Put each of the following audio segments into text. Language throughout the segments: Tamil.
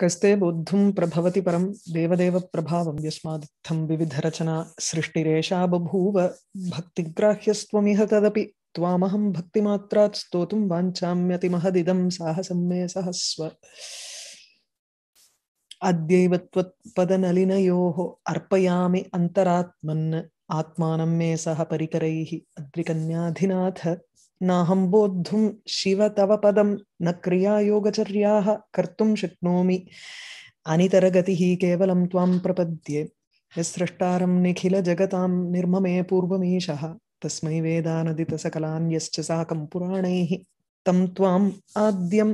कस्ते बोधुम प्रभवति परम देवदेव प्रभावं विविध रचना सृष्टिरेशा बभूव भक्तिग्राह्यस्त्वमिह तदपि त्वामहं भक्तिमात्रात् स्तोतुं वाञ्छाम्यतिमहदिदं साहसं मे सहस्व अद्यैव त्वत्पदनलिनयोः अर्पयामि अन्तरात्मन् आत्मानं मे सह परिकरैः अद्रिकन्याधिनाथ नाहम्बोद्धुं शिव तव पदं न क्रियायोगचर्याः कर्तुं शक्नोमि अनितरगतिः केवलं त्वां प्रपद्ये यस्सृष्टारं निखिलजगतां निर्ममे पूर्वमीशः तस्मै वेदानदितसकलान्यश्च साकं पुराणैः तं त्वाम् आद्यं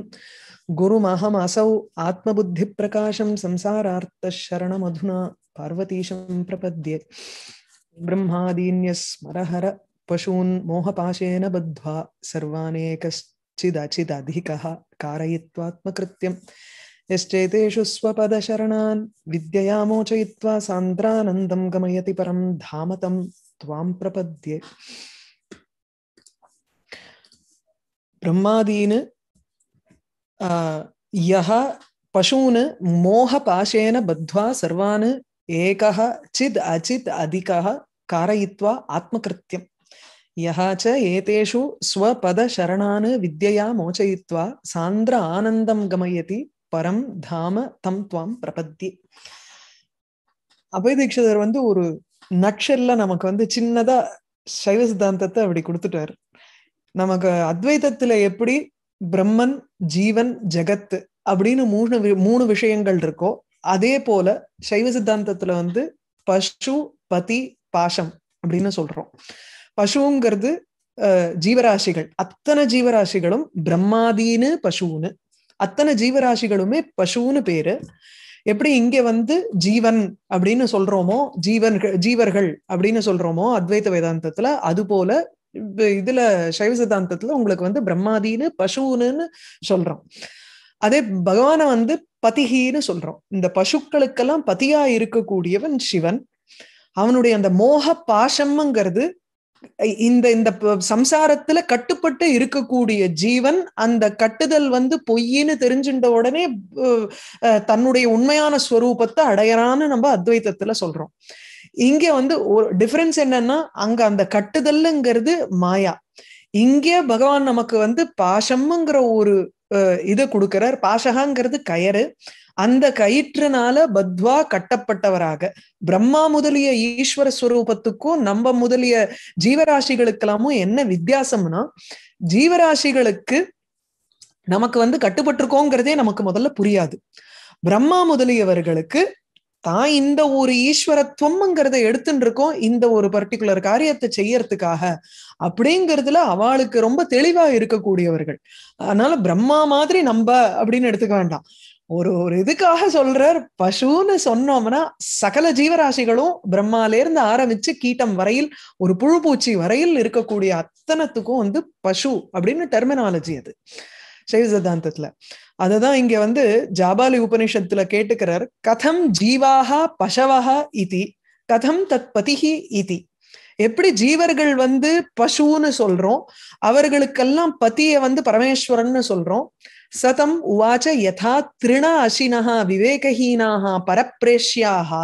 गुरुमहमसौ आत्मबुद्धिप्रकाशं संसारार्थशरणमधुना पार्वतीशं प्रपद्ये ब्रह्मादीन्यस्मरहर पशून् मोहपाशेन बद्ध्वा सर्वानेकश्चिदचिदधिकः कारयित्वात्मकृत्यम् यश्चेतेषु स्वपदशरणान् विद्यया मोचयित्वा सान्द्रानन्दं गमयति परं धाम तं त्वां प्रपद्ये ब्रह्मादीन् यः पशून् मोहपाशेन बद्ध्वा सर्वान् एकः चिद् अचित् अधिकः कारयित्वा आत्मकृत्यम् யாச்ச ஏதேஷு ஸ்வபத சரணானு வித்யா மோச்சயித்வா சாந்திர ஆனந்தம் கமயதி பரம் தாம தம் துவாம் பிரபத்தி அபய வந்து ஒரு நக்ஷல்ல நமக்கு வந்து சின்னதா சைவ சித்தாந்தத்தை அப்படி கொடுத்துட்டாரு நமக்கு அத்வைதத்துல எப்படி பிரம்மன் ஜீவன் ஜெகத் அப்படின்னு மூணு மூணு விஷயங்கள் இருக்கோ அதே போல சைவ சித்தாந்தத்துல வந்து பசு பதி பாஷம் அப்படின்னு சொல்றோம் பசுங்கிறது ஜீவராசிகள் அத்தனை ஜீவராசிகளும் பிரம்மாதீனு பசுன்னு அத்தனை ஜீவராசிகளுமே பசுன்னு பேரு எப்படி இங்க வந்து ஜீவன் அப்படின்னு சொல்றோமோ ஜீவன் ஜீவர்கள் அப்படின்னு சொல்றோமோ அத்வைத வேதாந்தத்துல அது போல இதுல சைவ சித்தாந்தத்துல உங்களுக்கு வந்து பிரம்மாதீனு பசுன்னு சொல்றோம் அதே பகவானை வந்து பதிகின்னு சொல்றோம் இந்த பசுக்களுக்கெல்லாம் பதியா இருக்கக்கூடியவன் சிவன் அவனுடைய அந்த மோக பாசம்ங்கிறது இந்த இந்த சம்சாரத்துல கட்டுப்பட்டு இருக்கக்கூடிய ஜீவன் அந்த கட்டுதல் வந்து பொய்ன்னு தெரிஞ்சுட்ட உடனே தன்னுடைய உண்மையான ஸ்வரூபத்தை அடையறான்னு நம்ம அத்வைத்தத்துல சொல்றோம் இங்க வந்து ஒரு டிஃபரன்ஸ் என்னன்னா அங்க அந்த கட்டுதல்ங்கிறது மாயா இங்கே பகவான் நமக்கு வந்து பாஷம்ங்கிற ஒரு இதை கொடுக்கிறார் பாஷகாங்கிறது கயறு அந்த கயிற்றுனால பத்வா கட்டப்பட்டவராக பிரம்மா முதலிய ஈஸ்வர ஸ்வரூபத்துக்கும் நம்ம முதலிய ஜீவராசிகளுக்கெல்லாமும் என்ன வித்தியாசம்னா ஜீவராசிகளுக்கு நமக்கு வந்து கட்டுப்பட்டிருக்கோங்கிறதே நமக்கு முதல்ல புரியாது பிரம்மா முதலியவர்களுக்கு தான் இந்த ஒரு ஈஸ்வரத்துவம்ங்கிறத எடுத்துட்டு இருக்கோம் இந்த ஒரு பர்டிகுலர் காரியத்தை செய்யறதுக்காக அப்படிங்கிறதுல அவளுக்கு ரொம்ப தெளிவா இருக்கக்கூடியவர்கள் அதனால பிரம்மா மாதிரி நம்ம அப்படின்னு எடுத்துக்க வேண்டாம் ஒரு ஒரு இதுக்காக சொல்றார் பசுன்னு சொன்னோம்னா சகல ஜீவராசிகளும் பிரம்மால இருந்து ஆரம்பிச்சு கீட்டம் வரையில் ஒரு புழு பூச்சி வரையில் இருக்கக்கூடிய அத்தனத்துக்கும் வந்து பசு அப்படின்னு டெர்மினாலஜி அது சைவ சித்தாந்தத்துல அததான் இங்க வந்து ஜாபாலி உபனிஷத்துல கேட்டுக்கிறார் கதம் ஜீவாகா பசவஹா இதி கதம் தத் பதிகி இதி எப்படி ஜீவர்கள் வந்து பசுன்னு சொல்றோம் அவர்களுக்கெல்லாம் பத்திய வந்து பரமேஸ்வரன் சொல்றோம் சதம் உவாச்ச யதா திருண அசினா விவேகஹீனாக பரப்பிரேஷ்யாக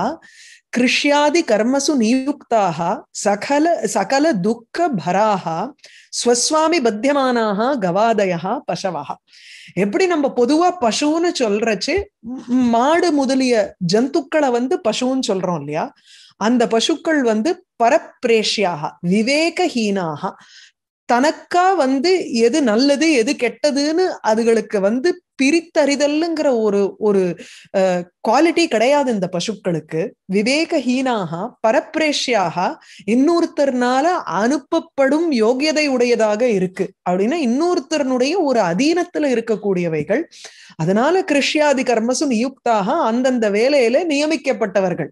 கிருஷ்யாதி கர்மசு நியுக்தாக சகல சகல துக்க பராக ஸ்வஸ்வாமி பத்தியமானாக கவாதயா பசவா எப்படி நம்ம பொதுவா பசுன்னு சொல்றச்சு மாடு முதலிய ஜந்துக்களை வந்து பசுன்னு சொல்றோம் இல்லையா அந்த பசுக்கள் வந்து பரப்பிரேஷ்யாக விவேகஹீனாக தனக்கா வந்து எது நல்லது எது கெட்டதுன்னு அதுகளுக்கு வந்து பிரித்தறிதல்ங்கிற ஒரு ஒரு குவாலிட்டி கிடையாது இந்த பசுக்களுக்கு விவேகஹீனாக பரப்பிரேஷ்யாக இன்னொருத்தர்னால அனுப்பப்படும் யோகியதை உடையதாக இருக்கு அப்படின்னா இன்னொருத்தருனுடைய ஒரு அதீனத்துல இருக்கக்கூடியவைகள் அதனால கிருஷ்யாதி கர்மசு நியுக்தாக அந்தந்த வேலையில நியமிக்கப்பட்டவர்கள்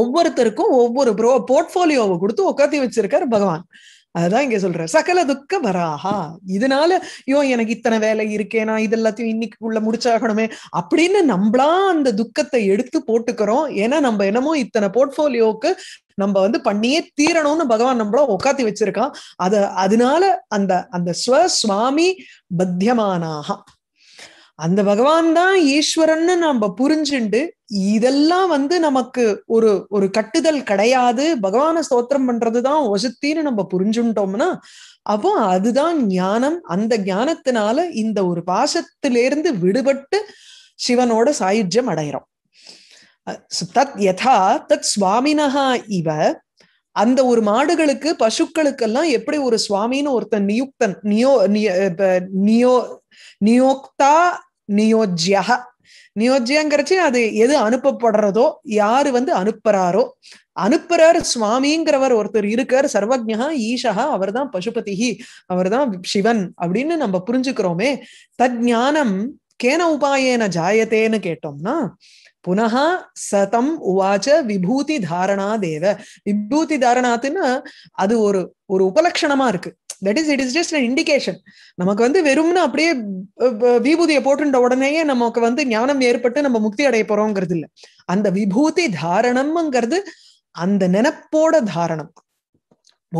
ஒவ்வொருத்தருக்கும் ஒவ்வொரு போர்ட்போலியோவை கொடுத்து உட்காத்தி வச்சிருக்கார் பகவான் அதுதான் இங்க சொல்ற சகல துக்க வராஹா இதனால ஐயோ எனக்கு இத்தனை வேலை இருக்கே நான் இது எல்லாத்தையும் இன்னைக்குள்ள முடிச்சாகணுமே அப்படின்னு நம்மளா அந்த துக்கத்தை எடுத்து போட்டுக்கிறோம் ஏன்னா நம்ம என்னமோ இத்தனை போர்ட்போலியோக்கு நம்ம வந்து பண்ணியே தீரணும்னு பகவான் நம்மள உக்காத்தி வச்சிருக்கான் அத அதனால அந்த அந்த ஸ்வ சுவாமி பத்தியமானாகா அந்த பகவான் தான் ஈஸ்வரன்னு நம்ம புரிஞ்சுண்டு இதெல்லாம் வந்து நமக்கு ஒரு ஒரு கட்டுதல் கிடையாது பகவான ஸ்தோத்திரம் பண்றதுதான் ஒசத்தின்னு நம்ம புரிஞ்சுட்டோம்னா அப்போ அதுதான் ஞானம் அந்த ஞானத்தினால இந்த ஒரு பாசத்திலிருந்து விடுபட்டு சிவனோட சாயுஜ்யம் அடைகிறோம் தத் யதா தத் சுவாமினஹா இவ அந்த ஒரு மாடுகளுக்கு பசுக்களுக்கெல்லாம் எப்படி ஒரு சுவாமின்னு ஒருத்தன் நியுக்தன் நியோ நியோ நியோக்தா நியோஜ்யா நியோஜியங்கிறச்சு அது எது அனுப்பப்படுறதோ யாரு வந்து அனுப்புறாரோ அனுப்புறார் சுவாமிங்கிறவர் ஒருத்தர் இருக்கார் சர்வஜா ஈஷா அவர் தான் பசுபதி அவர் தான் சிவன் அப்படின்னு நம்ம புரிஞ்சுக்கிறோமே தஜானம் கேன உபாயேன ஜாயத்தேன்னு கேட்டோம்னா புனகா சதம் உவாச்ச விபூதி தாரணா தேவ விபூதி தாரணாத்துன்னு அது ஒரு ஒரு உபலட்சணமா இருக்கு that is it is just an indication நமக்கு வந்து வெறும்னு அப்படியே விபூதியை போட்டுட்ட உடனேயே நமக்கு வந்து ஞானம் ஏற்பட்டு நம்ம முக்தி அடைய போறோங்கிறது இல்லை அந்த விபூதி தாரணம்ங்கிறது அந்த நினப்போட தாரணம்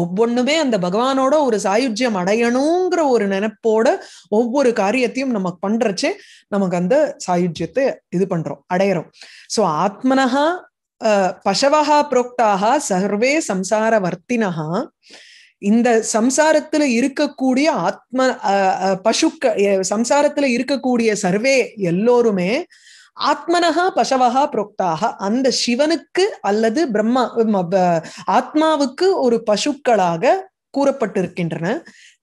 ஒவ்வொன்றுமே அந்த பகவானோட ஒரு சாயுஜ்யம் அடையணுங்கிற ஒரு நினைப்போட ஒவ்வொரு காரியத்தையும் நமக்கு பண்றச்சு நமக்கு அந்த சாயுஜ்யத்தை இது பண்றோம் அடையிறோம் சோ ஆத்மனஹா பசவஹா புரோக்தாக சர்வே சம்சார வர்த்தினஹா இந்த சம்சாரத்துல இருக்கக்கூடிய ஆத்ம பசுக்க சம்சாரத்துல இருக்கக்கூடிய சர்வே எல்லோருமே ஆத்மனகா பசவகா புரோக்தாக அந்த சிவனுக்கு அல்லது பிரம்மா ஆத்மாவுக்கு ஒரு பசுக்களாக கூறப்பட்டிருக்கின்றன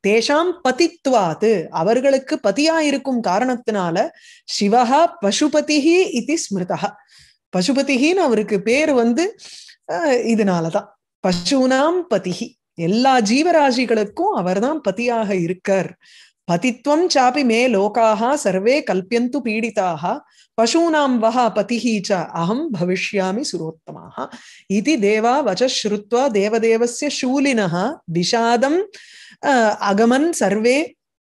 தேஷாம் பதித்துவாது அவர்களுக்கு பதியாயிருக்கும் காரணத்தினால சிவகா பசுபதிஹி இது ஸ்மிருதா பசுபதிஹின்னு அவருக்கு பேர் வந்து இதனாலதான் பசுனாம் பதிகி எல்லா ஜீவராசிகளுக்கும் அவர்தான் பதியாக இருக்கார் பதித்வம் சாபி மே லோகாக சர்வே கல்பியந்து பீடிதாக பசூனாம் வகா பதிஹி ச அகம் பவிஷ்யாமி சுரோத்தமாக இது தேவா வச்ச தேவதேவசிய சூலினா விஷாதம் அகமன் சர்வே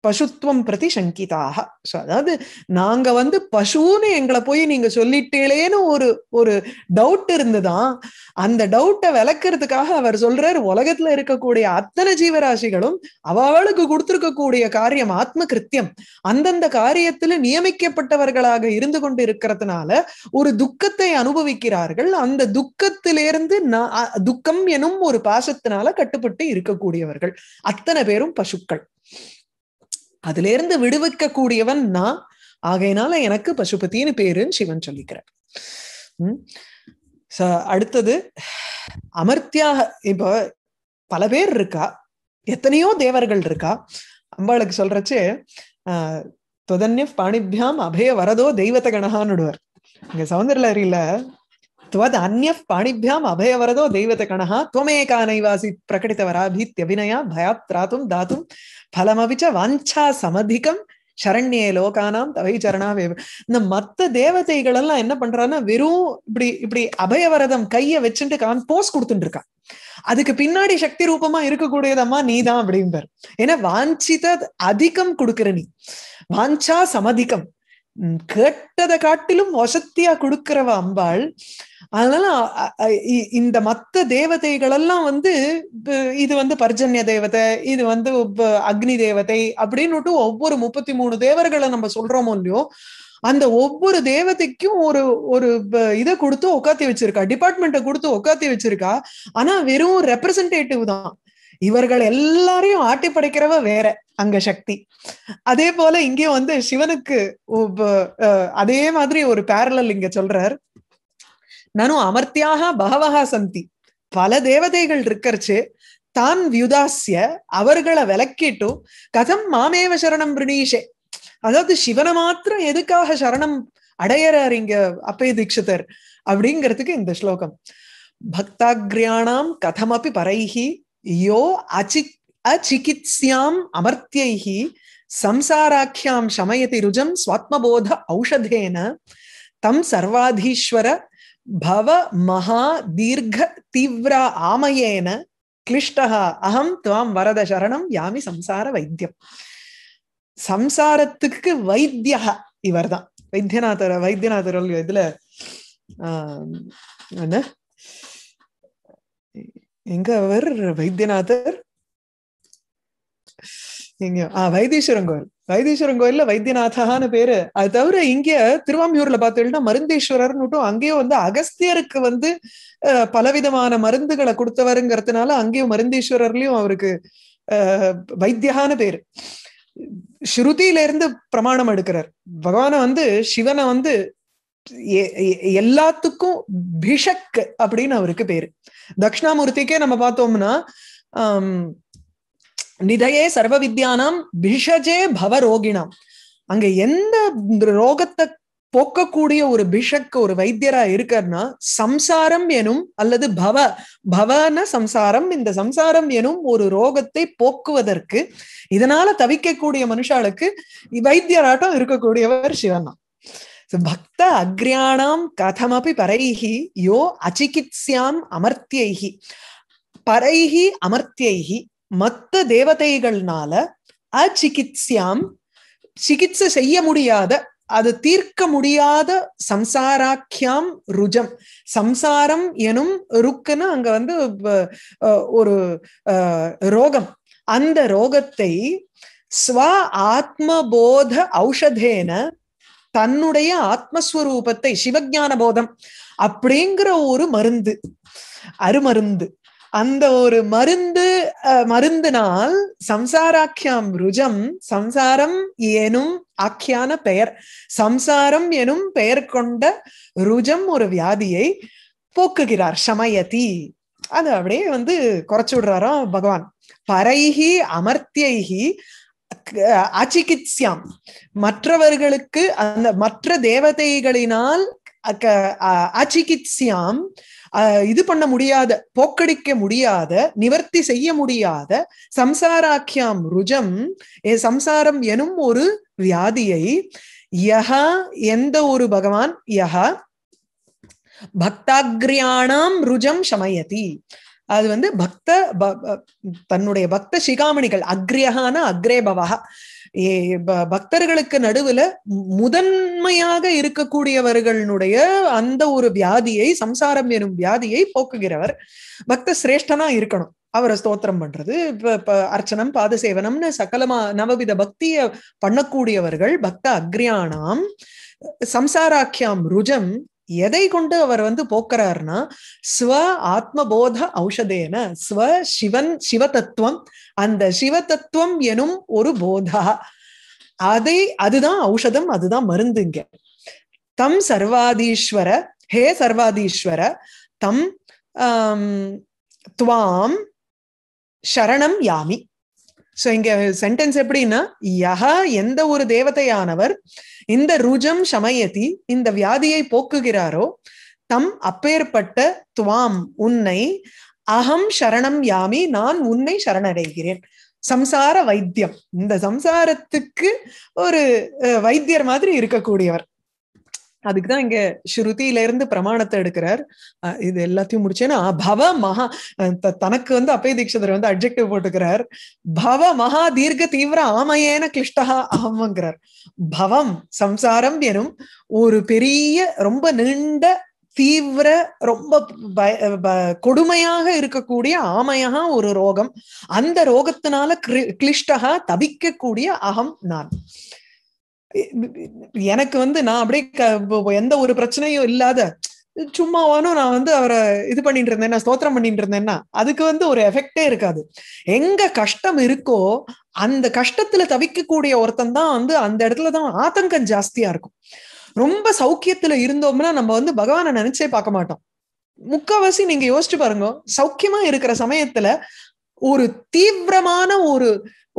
பசுத்துவம் பிரதி சங்கிதாக ஸோ அதாவது நாங்க வந்து பசுன்னு எங்களை போய் நீங்க சொல்லிட்டேலேன்னு ஒரு ஒரு டவுட் இருந்துதான் அந்த டவுட்டை விளக்குறதுக்காக அவர் சொல்றாரு உலகத்துல இருக்கக்கூடிய அத்தனை ஜீவராசிகளும் அவளுக்கு கொடுத்திருக்கக்கூடிய காரியம் ஆத்ம கிருத்தியம் அந்தந்த காரியத்துல நியமிக்கப்பட்டவர்களாக இருந்து கொண்டு இருக்கிறதுனால ஒரு துக்கத்தை அனுபவிக்கிறார்கள் அந்த துக்கத்திலிருந்து துக்கம் எனும் ஒரு பாசத்தினால கட்டுப்பட்டு இருக்கக்கூடியவர்கள் அத்தனை பேரும் பசுக்கள் அதுல இருந்து விடுவிக்க கூடியவன் நான் ஆகையினால எனக்கு பசுபத்தின்னு பேருன்னு சிவன் சொல்லிக்கிறார் உம் அடுத்தது அமர்த்தியாக இப்போ பல பேர் இருக்கா எத்தனையோ தேவர்கள் இருக்கா அம்பாளுக்கு சொல்றச்சு ஆஹ் தொதன்ய பாணிபியாம் அபய வரதோ தெய்வத்த கணகான்னு விடுவார் இங்க அறியில ತ್ವದ್ அபயவரதோ ಪಾಣಿಭ್ಯಾಂ ಅಭಯವರದೋ ದೈವತ ಕಣಃ ತ್ವಮೇಕಾನೈವಾಸಿ ಪ್ರಕಟಿತ ವರಾಭೀತ್ಯಭಿನಯ ಭಯಾತ್ರಾತುಂ ದಾತುಂ ಫಲಮಪಿ ಚ ವಾಂಛಾ சமதிகம் சரண்யே லோகானாம் தவை சரணாவே இந்த மத்த தேவதைகளெல்லாம் என்ன பண்றான்னா வெறும் இப்படி இப்படி அபயவரதம் கைய வச்சுட்டு காம் போஸ் கொடுத்துட்டு அதுக்கு பின்னாடி சக்தி ரூபமா இருக்கக்கூடியதம்மா நீ தான் அப்படின்பார் ஏன்னா வாஞ்சித அதிகம் கொடுக்குற நீ வாஞ்சா சமதிகம் கேட்டதை காட்டிலும் வசத்தியா கொடுக்கிறவ அம்பாள் அதனால இந்த மத்த தேவதைகள் எல்லாம் வந்து இது வந்து பர்ஜன்ய தேவதை இது வந்து அக்னி தேவதை அப்படின்னுட்டு ஒவ்வொரு முப்பத்தி மூணு தேவர்களை நம்ம சொல்றோமோ இல்லையோ அந்த ஒவ்வொரு தேவதைக்கும் ஒரு ஒரு இதை கொடுத்து உட்காத்தி வச்சிருக்கா டிபார்ட்மெண்ட்டை கொடுத்து உட்காத்தி வச்சிருக்கா ஆனா வெறும் ரெப்ரசன்டேட்டிவ் தான் இவர்கள் எல்லாரையும் ஆட்டி படைக்கிறவ வேற அங்க சக்தி அதே போல இங்கே வந்து சிவனுக்கு அதே மாதிரி ஒரு பேரலல் இங்க சொல்றார் நனு அமர்த்தியாக பகவகா சந்தி பல தேவதைகள் இருக்கிறச்சு தான் வியுதாசிய அவர்களை விளக்கிட்டு கதம் மாமேவ சரணம் பிரணீஷே அதாவது சிவனை மாத்திரம் எதுக்காக சரணம் அடையறார் இங்க அப்பய தீட்சிதர் அப்படிங்கிறதுக்கு இந்த ஸ்லோகம் பக்தாகிரியானாம் கதமப்பி பரைகி யோ அச்சி அச்சிகித்ஸ்யாம் அமர்த்தியைஹி சம்சாராக்கியாம் சமயதி ருஜம் ஸ்வாத்மபோத ஔஷதேன தம் சர்வாதீஸ்வர பவ மகா தீர்க தீவிர ஆமையேன கிளிஷ்டா அகம் துவாம் வரத சரணம் யாமி சம்சார வைத்தியம் சம்சாரத்துக்கு வைத்தியா இவர் தான் வைத்தியநாதர் வைத்தியநாதர் இதுல ஆஹ் என்ன எங்க அவர் வைத்தியநாதர் எங்க ஆஹ் வைத்தீஸ்வரன் கோயில் வைத்தீஸ்வரன் கோயில்ல வைத்தியநாதான்னு பேரு அது தவிர இங்க பாத்தீங்கன்னா மருந்தீஸ்வரர்னு விட்டும் அங்கேயும் வந்து அகஸ்தியருக்கு வந்து பலவிதமான மருந்துகளை கொடுத்தவருங்கிறதுனால அங்கேயும் மருந்தீஸ்வரர்லயும் அவருக்கு வைத்தியகான பேரு ஸ்ருதியில இருந்து பிரமாணம் எடுக்கிறார் பகவான வந்து சிவனை வந்து எல்லாத்துக்கும் பிஷக் அப்படின்னு அவருக்கு பேரு தக்ஷணாமூர்த்திக்கே நம்ம பார்த்தோம்னா நிதையே சர்வ வித்யானாம் பிஷஜே பவரோகிணாம் அங்க எந்த ரோகத்தை போக்கக்கூடிய ஒரு பிஷக் ஒரு வைத்தியரா இருக்கார்னா சம்சாரம் எனும் அல்லது பவ பவன சம்சாரம் இந்த சம்சாரம் எனும் ஒரு ரோகத்தை போக்குவதற்கு இதனால தவிக்கக்கூடிய மனுஷாளுக்கு வைத்தியராட்டம் இருக்கக்கூடியவர் சிவன் பக்த கதம் கதமபி பரைஹி யோ அச்சிகித்யாம் அமர்த்தியைஹி பரைஹி அமர்த்தியைஹி மத்த தேவதைகள்னால அச்சிகித்யாம் சிகிச்சை செய்ய முடியாத அது தீர்க்க முடியாத சம்சாராக்கியாம் ருஜம் சம்சாரம் எனும் ருக்குன்னு அங்க வந்து ஒரு ரோகம் அந்த ரோகத்தை ஸ்வ ஆத்மபோத ஔஷதேன தன்னுடைய ஆத்மஸ்வரூபத்தை சிவஜான போதம் அப்படிங்கிற ஒரு மருந்து அருமருந்து அந்த ஒரு மருந்து மருந்துனால் சம்சாராக்கியம் ருஜம் சம்சாரம் எனும் ஆக்கியான பெயர் சம்சாரம் எனும் பெயர் கொண்ட ருஜம் ஒரு வியாதியை போக்குகிறார் சமயதி அது அப்படியே வந்து குறைச்சு விடுறாராம் பகவான் பரைகி அமர்த்தியைகி அச்சிகித்யாம் மற்றவர்களுக்கு அந்த மற்ற தேவதைகளினால் அச்சிகித்யாம் இது பண்ண முடியாத போக்கடிக்க முடியாத நிவர்த்தி செய்ய முடியாத சம்சாராக்கியாம் ருஜம் சம்சாரம் எனும் ஒரு வியாதியை யஹா எந்த ஒரு பகவான் யஹா பக்தாகிரியானாம் ருஜம் சமயதி அது வந்து பக்த தன்னுடைய பக்த சிகாமணிகள் அக்ரியகான அக்ரேபவா பக்தர்களுக்கு நடுவுல முதன்மையாக இருக்கக்கூடியவர்களுடைய அந்த ஒரு வியாதியை சம்சாரம் எனும் வியாதியை போக்குகிறவர் பக்த சிரேஷ்டனா இருக்கணும் அவரை ஸ்தோத்திரம் பண்றது அர்ச்சனம் பாதசேவனம்னு சகலமா நவவித பக்திய பண்ணக்கூடியவர்கள் பக்த அக்ரியானாம் சம்சாராக்கியாம் ருஜம் எதை கொண்டு அவர் வந்து போக்குறாருன்னா ஸ்வ ஆத்மபோத ஔஷதேன ஸ்வ சிவன் சிவதத்துவம் அந்த சிவதத்துவம் எனும் ஒரு போதா அதை அதுதான் ஔஷதம் அதுதான் மருந்துங்க தம் சர்வாதீஸ்வர ஹே சர்வாதீஸ்வர தம் துவாம் சரணம் யாமி ஸோ இங்க சென்டென்ஸ் எப்படின்னா யஹ எந்த ஒரு தேவதையானவர் இந்த ருஜம் சமயதி இந்த வியாதியை போக்குகிறாரோ தம் அப்பேற்பட்ட துவாம் உன்னை அகம் சரணம் யாமி நான் உன்னை சரணடைகிறேன் சம்சார வைத்தியம் இந்த சம்சாரத்துக்கு ஒரு வைத்தியர் மாதிரி இருக்கக்கூடியவர் அதுக்குதான் இங்க ஸ்ருதியில இருந்து பிரமாணத்தை எடுக்கிறார் இது எல்லாத்தையும் முடிச்சேன்னா பவ மகா தனக்கு வந்து அப்பய தீட்சிதர் வந்து அப்ஜெக்டிவ் போட்டுக்கிறார் பவ மகா தீர்க்க தீவிர ஆமையேன கிளிஷ்டா அகம்ங்கிறார் பவம் சம்சாரம் எனும் ஒரு பெரிய ரொம்ப நீண்ட தீவிர ரொம்ப கொடுமையாக இருக்கக்கூடிய ஆமையாக ஒரு ரோகம் அந்த ரோகத்தினால கிளிஷ்டகா தவிக்கக்கூடிய அகம் நான் எனக்கு வந்து நான் அப்படியே எந்த ஒரு பிரச்சனையும் இல்லாத சும்மாவானும் நான் வந்து அவரை இது பண்ணிட்டு இருந்தேன்னா ஸ்தோத்திரம் பண்ணிட்டு இருந்தேன்னா அதுக்கு வந்து ஒரு எஃபெக்டே இருக்காது எங்க கஷ்டம் இருக்கோ அந்த கஷ்டத்துல தவிக்கக்கூடிய ஒருத்தன் தான் வந்து அந்த இடத்துல தான் ஆதங்கம் ஜாஸ்தியா இருக்கும் ரொம்ப சௌக்கியத்துல இருந்தோம்னா நம்ம வந்து பகவானை நினைச்சே பார்க்க மாட்டோம் முக்கவாசி நீங்க யோசிச்சு பாருங்க சௌக்கியமா இருக்கிற சமயத்துல ஒரு தீவிரமான ஒரு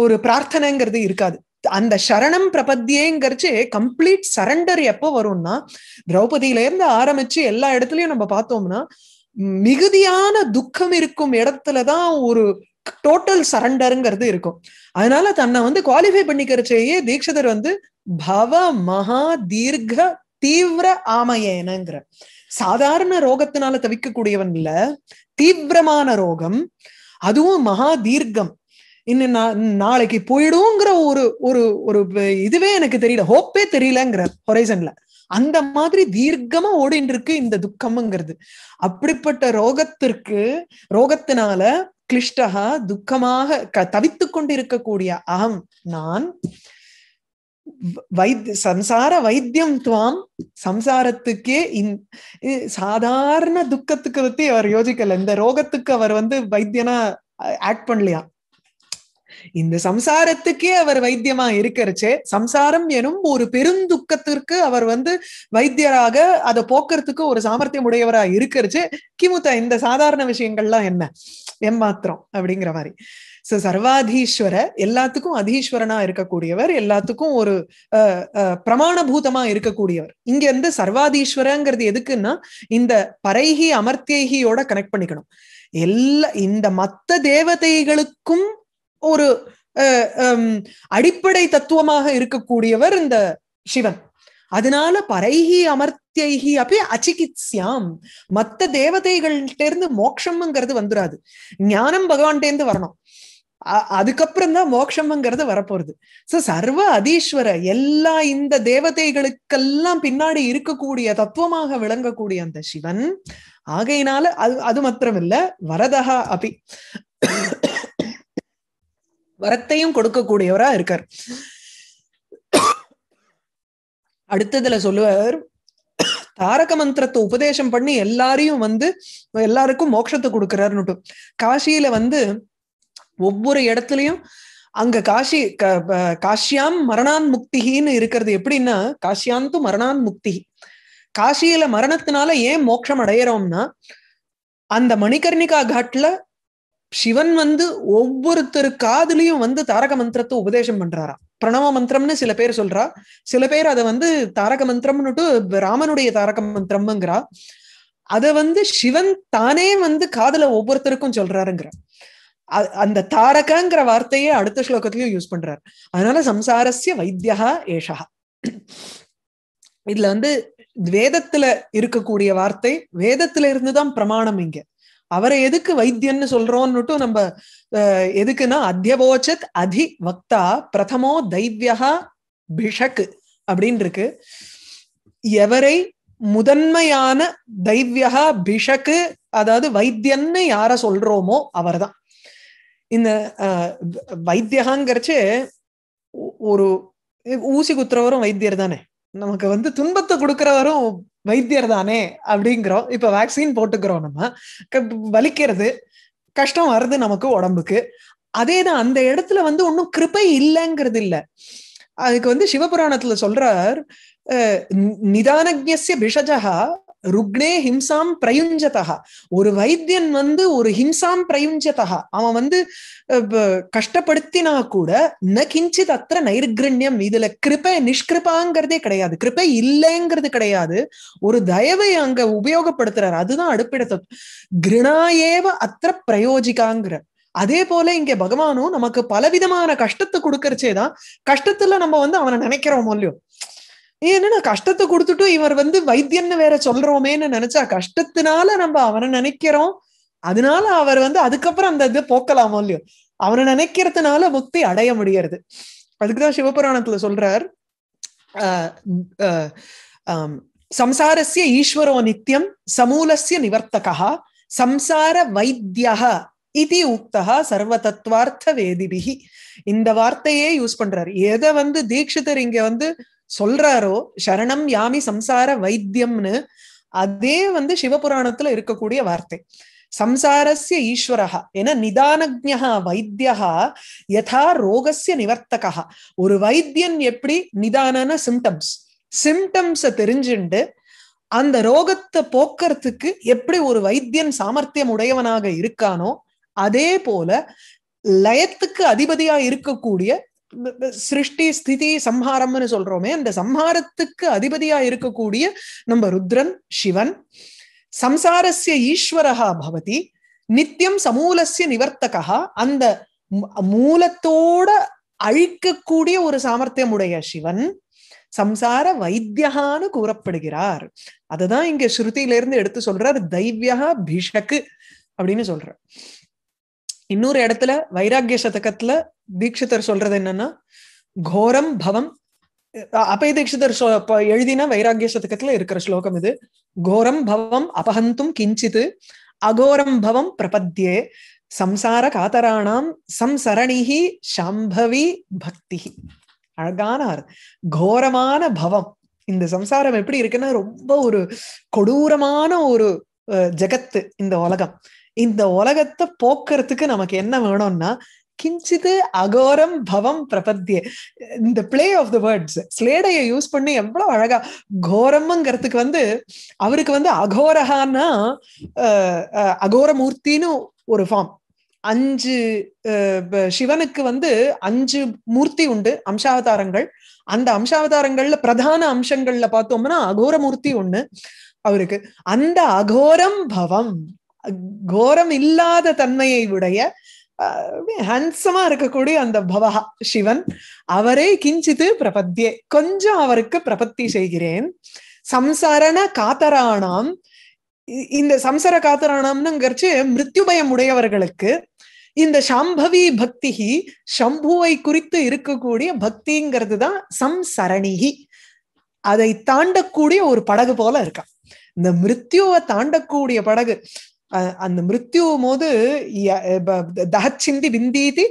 ஒரு பிரார்த்தனைங்கிறது இருக்காது அந்த சரணம் பிரபத்தியேங்கிறச்சு கம்ப்ளீட் சரண்டர் எப்போ வரும்னா திரௌபதியில இருந்து ஆரம்பிச்சு எல்லா இடத்துலயும் நம்ம பார்த்தோம்னா மிகுதியான துக்கம் இருக்கும் இடத்துலதான் ஒரு டோட்டல் சரண்டருங்கிறது இருக்கும் அதனால தன்னை வந்து குவாலிஃபை பண்ணிக்கிறச்சேயே தீட்சிதர் வந்து பவ மகா தீர்க்க தீவிர ஆமையனங்கிற சாதாரண ரோகத்தினால தவிக்கக்கூடியவன் இல்ல தீவிரமான ரோகம் அதுவும் மகா தீர்க்கம் இன்னும் நாளைக்கு போயிடுங்கிற ஒரு ஒரு ஒரு இதுவே எனக்கு தெரியல ஹோப்பே தெரியலங்கிற ஹொரைசன்ல அந்த மாதிரி தீர்க்கமா ஓடின்னு இருக்கு இந்த துக்கம்ங்கிறது அப்படிப்பட்ட ரோகத்திற்கு ரோகத்தினால கிளிஷ்டகா துக்கமாக க தவித்து கொண்டிருக்கக்கூடிய அகம் நான் வைத் சம்சார வைத்தியம் துவாம் சம்சாரத்துக்கே இந் சாதாரண துக்கத்துக்கு பத்தி அவர் யோசிக்கல இந்த ரோகத்துக்கு அவர் வந்து வைத்தியனா ஆக்ட் பண்ணலையா இந்த சம்சாரத்துக்கே அவர் வைத்தியமா இருக்கிறச்சே சம்சாரம் எனும் ஒரு பெருந்துக்கத்திற்கு அவர் வந்து வைத்தியராக அதை போக்குறதுக்கு ஒரு சாமர்த்தியம் உடையவரா இருக்கிறச்சு கிமுத்த இந்த சாதாரண விஷயங்கள்லாம் என்ன எம்மாத்திரம் அப்படிங்கிற மாதிரி சோ சர்வாதீஸ்வர எல்லாத்துக்கும் அதீஸ்வரனா இருக்கக்கூடியவர் எல்லாத்துக்கும் ஒரு பிரமாணபூதமா இருக்கக்கூடியவர் இங்க இருந்து சர்வாதீஸ்வரங்கிறது எதுக்குன்னா இந்த பறைகி அமர்த்தியகியோட கனெக்ட் பண்ணிக்கணும் எல்லா இந்த மத்த தேவதைகளுக்கும் ஒரு அடிப்படை தத்துவமாக இருக்கக்கூடியவர் இந்த சிவன் அதனால பரைகி அமர்த்தியைகி அப்படி அச்சிகித்யாம் மத்த தேவதைகள்கிட்ட இருந்து மோட்சம்ங்கிறது வந்துடாது ஞானம் பகவான்கிட்டேருந்து வரணும் அதுக்கப்புறம் தான் மோட்சம்ங்கிறது வரப்போறது சோ சர்வ அதீஸ்வர எல்லா இந்த தேவதைகளுக்கெல்லாம் பின்னாடி இருக்கக்கூடிய தத்துவமாக விளங்கக்கூடிய அந்த சிவன் ஆகையினால அது அது மாத்திரம் இல்ல வரதகா அப்படி வரத்தையும் கொடுக்கக்கூடியவரா இருக்கார் அடுத்ததுல சொல்லுவார் தாரக மந்திரத்தை உபதேசம் பண்ணி எல்லாரையும் வந்து எல்லாருக்கும் மோட்சத்தை கொடுக்கிறாருன்னு காசியில வந்து ஒவ்வொரு இடத்துலயும் அங்க காஷி காஷியாம் மரணான் முக்திகின்னு இருக்கிறது எப்படின்னா காஷியாந்து மரணான் முக்தி காஷியில மரணத்தினால ஏன் மோட்சம் அடையிறோம்னா அந்த மணிகர்ணிகா காட்டுல சிவன் வந்து ஒவ்வொருத்தரு காதுலயும் வந்து தாரக மந்திரத்தை உபதேசம் பண்றாரா பிரணவ மந்திரம்னு சில பேர் சொல்றா சில பேர் அதை வந்து தாரக மந்திரம்னுட்டு ராமனுடைய தாரக மந்திரம்ங்கிறா அதை வந்து சிவன் தானே வந்து காதல ஒவ்வொருத்தருக்கும் சொல்றாருங்கிற அந்த தாரகங்கிற வார்த்தையே அடுத்த ஸ்லோகத்திலயும் யூஸ் பண்றாரு அதனால சம்சாரஸ்ய வைத்தியா ஏஷா இதுல வந்து வேதத்துல இருக்கக்கூடிய வார்த்தை வேதத்துல இருந்துதான் பிரமாணம் இங்க அவரை எதுக்கு வைத்தியன்னு சொல்றோம்னுட்டு நம்ம எதுக்குன்னா அத்தியபோச்சத் அதி வக்தா பிரதமோ தைவியா பிஷக்கு அப்படின்னு இருக்கு எவரை முதன்மையான தைவியா பிஷக்கு அதாவது வைத்தியன்னு யார சொல்றோமோ அவர் தான் இந்த வைத்தியகாங்கிறச்சு ஒரு ஊசி குத்துறவரும் வைத்தியர் தானே நமக்கு வந்து துன்பத்தை கொடுக்கிறவரும் வைத்தியர் தானே அப்படிங்கிறோம் இப்ப வேக்சின் போட்டுக்கிறோம் நம்ம வலிக்கிறது கஷ்டம் வருது நமக்கு உடம்புக்கு அதே தான் அந்த இடத்துல வந்து ஒன்னும் கிருப்பை இல்லைங்கிறது இல்ல அதுக்கு வந்து சிவபுராணத்துல சொல்றார் நிதானஜ்ய பிஷஜகா ருக்னே ஹிம்சாம் பிரயுஞ்சதா ஒரு வைத்தியன் வந்து ஒரு ஹிம்சாம் பிரயுஞ்சதா அவன் வந்து கஷ்டப்படுத்தினா கூட ந கிஞ்சித் அத்த நைர்கிரண்யம் இதுல கிருப்பை நிஷ்கிருப்பாங்கிறதே கிடையாது கிருப்பை இல்லைங்கிறது கிடையாது ஒரு தயவை அங்க உபயோகப்படுத்துறாரு அதுதான் அடுப்பிட கிருணாயேவ அத்த பிரயோஜிக்காங்கிற அதே போல இங்க பகவானும் நமக்கு பலவிதமான கஷ்டத்தை கொடுக்கறச்சேதான் கஷ்டத்துல நம்ம வந்து அவனை நினைக்கிறோம் இல்லையோ என்னன்னா கஷ்டத்தை கொடுத்துட்டும் இவர் வந்து வைத்தியம்னு வேற சொல்றோமேன்னு நினைச்சா கஷ்டத்தினால நம்ம அவனை நினைக்கிறோம் அதனால அவர் வந்து அதுக்கப்புறம் அந்த இதை போக்கலாமோ இல்லையோ அவனை நினைக்கிறதுனால முக்தி அடைய முடியறது அதுக்குதான் சிவபுராணத்துல சொல்றார் சம்சாரஸ்ய ஈஸ்வரோ நித்தியம் சமூலசிய நிவர்த்தகா சம்சார வைத்தியா இது உக்தா சர்வ தத்வார்த்த வேதிபிகி இந்த வார்த்தையே யூஸ் பண்றாரு எதை வந்து தீட்சிதர் இங்க வந்து சொல்றாரோ சரணம் யாமி சம்சார வைத்தியம்னு அதே வந்து சிவபுராணத்துல இருக்கக்கூடிய வார்த்தை சம்சாரஸ்ய ஈஸ்வரஹா ஏன்னா நிதானஜா வைத்தியா யதா ரோகசிய நிவர்த்தகா ஒரு வைத்தியன் எப்படி நிதானன சிம்டம்ஸ் சிம்டம்ஸ தெரிஞ்சுண்டு அந்த ரோகத்தை போக்குறதுக்கு எப்படி ஒரு வைத்தியன் சாமர்த்தியம் உடையவனாக இருக்கானோ அதே போல லயத்துக்கு அதிபதியா இருக்கக்கூடிய சிருஷ்டி ஸ்திதி சம்ஹாரம்னு சொல்றோமே அந்த சம்ஹாரத்துக்கு அதிபதியா இருக்கக்கூடிய நம்ம ருத்ரன் சிவன் சம்சாரஸ்ய ஈஸ்வரகா பவதி நித்தியம் சமூலசிய நிவர்த்தகா அந்த மூலத்தோட அழிக்கக்கூடிய ஒரு சாமர்த்தியம் உடைய சிவன் சம்சார வைத்தியகான்னு கூறப்படுகிறார் அதுதான் இங்க ஸ்ருதியிலிருந்து எடுத்து சொல்றார் தைவியா பிஷக்கு அப்படின்னு சொல்ற இன்னொரு இடத்துல வைராக்கிய சதகத்துல தீட்சிதர் சொல்றது என்னன்னா கோரம் பவம் அபய தீட்சிதர் எழுதின வைராக்கிய சதகத்துல இருக்கிற ஸ்லோகம் இது கோரம் பவம் அபஹந்தும் கிஞ்சித்து அகோரம் பவம் பிரபத்தியே சம்சார காத்தராணாம் சம்சரணிஹி சம்பவி பக்தி அழகான கோரமான பவம் இந்த சம்சாரம் எப்படி இருக்குன்னா ரொம்ப ஒரு கொடூரமான ஒரு ஜெகத்து இந்த உலகம் இந்த உலகத்தை போக்குறதுக்கு நமக்கு என்ன வேணும்னா கிஞ்சிது அகோரம் பவம் பிரபத்திய இந்த பிளே ஆஃப் த வேர்ட்ஸ் ஸ்லேடையை யூஸ் பண்ணி எவ்வளவு அழகா கோரம்ங்கிறதுக்கு வந்து அவருக்கு வந்து அகோரஹான்னா அகோரமூர்த்தின்னு ஒரு ஃபார்ம் அஞ்சு சிவனுக்கு வந்து அஞ்சு மூர்த்தி உண்டு அம்சாவதாரங்கள் அந்த அம்சாவதாரங்கள்ல பிரதான அம்சங்கள்ல பார்த்தோம்னா அகோரமூர்த்தி ஒண்ணு அவருக்கு அந்த அகோரம் பவம் கோரம் இல்லாத தன்மையை உடைய ஹன்சமா இருக்கக்கூடிய அந்த பவஹா சிவன் அவரே கிஞ்சித்து பிரபத்தியே கொஞ்சம் அவருக்கு பிரபத்தி செய்கிறேன் சம்சாரண காத்தராணாம் இந்த சம்சார காத்தராணாம்னுங்கிறச்சு மிருத்யுபயம் உடையவர்களுக்கு இந்த சாம்பவி பக்தி சம்புவை குறித்து இருக்கக்கூடிய பக்திங்கிறது தான் சம்சரணிகி அதை தாண்டக்கூடிய ஒரு படகு போல இருக்கான் இந்த மிருத்யுவை தாண்டக்கூடிய படகு அந்த மிருத்யுவும் போது தகச்சிந்தி விந்தீதி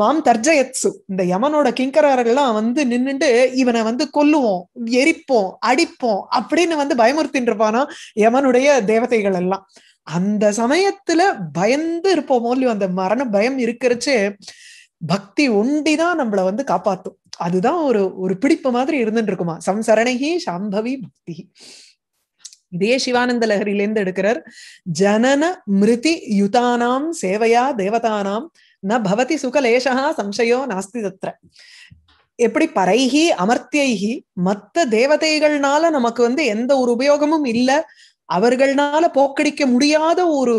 மாம் தர்ஜயத்சு இந்த யமனோட கிங்கரர்கள்லாம் வந்து நின்னுட்டு இவனை வந்து கொல்லுவோம் எரிப்போம் அடிப்போம் அப்படின்னு வந்து பயமுறுத்தின்னு யமனுடைய தேவதைகள் எல்லாம் அந்த சமயத்துல பயந்து இருப்போம் இல்லையோ அந்த மரண பயம் இருக்கிறச்சு பக்தி உண்டிதான் நம்மளை வந்து காப்பாத்தும் அதுதான் ஒரு ஒரு பிடிப்பு மாதிரி இருந்துட்டு இருக்குமா சம்சரணகி சாம்பவி பக்தி இதே சிவானந்த லஹரியிலேருந்து எடுக்கிறார் ஜனன மிருதி யுதானாம் சேவையா தேவதானாம் ந பவதி சுகலேஷா சம்சயோ நாஸ்தி தத்த எப்படி பறைகி அமர்த்தியைகி மத்த தேவதைகள்னால நமக்கு வந்து எந்த ஒரு உபயோகமும் இல்லை அவர்கள்னால போக்கடிக்க முடியாத ஒரு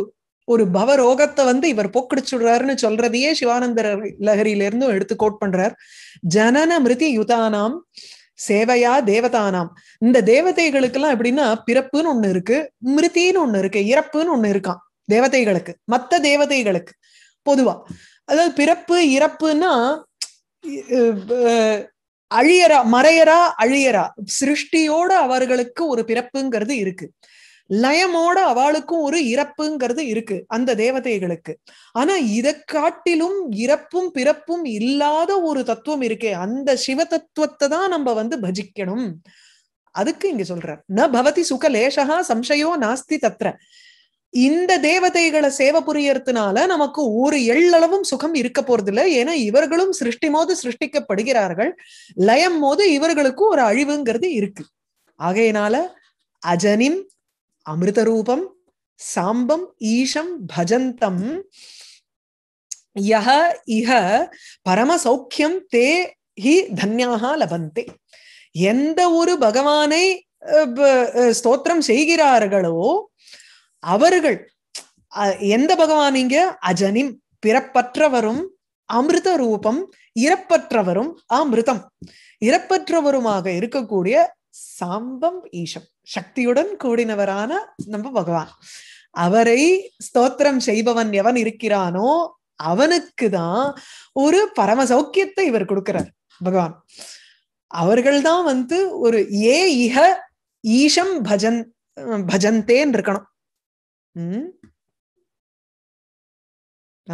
ஒரு பவ ரோகத்தை வந்து இவர் போக்கடிச்சுடுறாருன்னு சொல்றதையே சிவானந்த லகரியிலிருந்தும் எடுத்து கோட் பண்றார் ஜனன மிருதி யுதானாம் சேவையா தேவதானாம் இந்த தேவதைகளுக்கு எல்லாம் எப்படின்னா பிறப்புன்னு ஒண்ணு இருக்கு மிருத்தின்னு ஒண்ணு இருக்கு இறப்புன்னு ஒண்ணு இருக்கான் தேவதைகளுக்கு மத்த தேவதைகளுக்கு பொதுவா அதாவது பிறப்பு இறப்புன்னா அழியரா மறையரா அழியரா சிருஷ்டியோட அவர்களுக்கு ஒரு பிறப்புங்கிறது இருக்கு லயமோட அவளுக்கும் ஒரு இறப்புங்கிறது இருக்கு அந்த தேவதைகளுக்கு ஆனா இதை காட்டிலும் இறப்பும் பிறப்பும் இல்லாத ஒரு தத்துவம் இருக்கே அந்த சிவ தத்துவத்தை தான் நம்ம வந்து பஜிக்கணும் அதுக்கு இங்க சொல்ற ந பவதி சுக லேசகா சம்சயோ நாஸ்தி தத்ர இந்த தேவதைகளை சேவை புரியறதுனால நமக்கு ஒரு எள்ளளவும் சுகம் இருக்க போறது இல்லை ஏன்னா இவர்களும் சிருஷ்டி மோது சிருஷ்டிக்கப்படுகிறார்கள் லயம் மோது இவர்களுக்கும் ஒரு அழிவுங்கிறது இருக்கு ஆகையினால அஜனிம் அமிர்தரூபம் சாம்பம் ஈஷம் பஜந்தம் யஹ இஹ பரமசௌக்கியம் தே ஹி தன்யாக லபந்தே எந்த ஒரு பகவானை ஸ்தோத்திரம் செய்கிறார்களோ அவர்கள் எந்த பகவான் இங்க அஜனிம் பிறப்பற்றவரும் அமிர்த ரூபம் இறப்பற்றவரும் அமிர்தம் இறப்பற்றவருமாக இருக்கக்கூடிய சாம்பம் ஈஷம் சக்தியுடன் கூடினவரான நம்ம பகவான் அவரை ஸ்தோத்திரம் செய்பவன் எவன் இருக்கிறானோ அவனுக்கு தான் ஒரு பரம சௌக்கியத்தை இவர் கொடுக்கிறார் பகவான் அவர்கள் தான் வந்து ஒரு ஏ இக ஈஷம் பஜன் பஜந்தேன்னு இருக்கணும் உம்